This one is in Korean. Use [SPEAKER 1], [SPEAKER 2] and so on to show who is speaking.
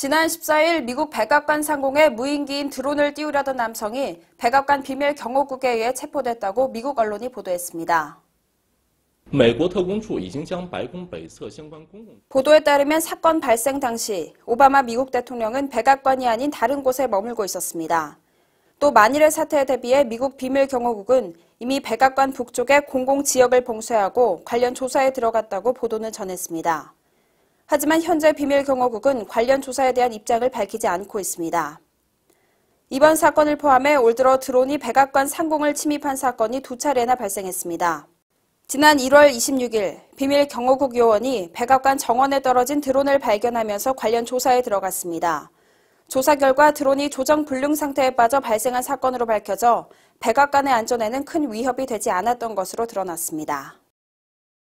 [SPEAKER 1] 지난 14일 미국 백악관 상공에 무인기인 드론을 띄우려던 남성이 백악관 비밀 경호국에 의해 체포됐다고 미국 언론이 보도했습니다. 보도에 따르면 사건 발생 당시 오바마 미국 대통령은 백악관이 아닌 다른 곳에 머물고 있었습니다. 또 만일의 사태에 대비해 미국 비밀 경호국은 이미 백악관 북쪽의 공공 지역을 봉쇄하고 관련 조사에 들어갔다고 보도는 전했습니다. 하지만 현재 비밀경호국은 관련 조사에 대한 입장을 밝히지 않고 있습니다. 이번 사건을 포함해 올 들어 드론이 백악관 상공을 침입한 사건이 두 차례나 발생했습니다. 지난 1월 26일 비밀경호국 요원이 백악관 정원에 떨어진 드론을 발견하면서 관련 조사에 들어갔습니다. 조사 결과 드론이 조정 불능 상태에 빠져 발생한 사건으로 밝혀져 백악관의 안전에는 큰 위협이 되지 않았던 것으로 드러났습니다.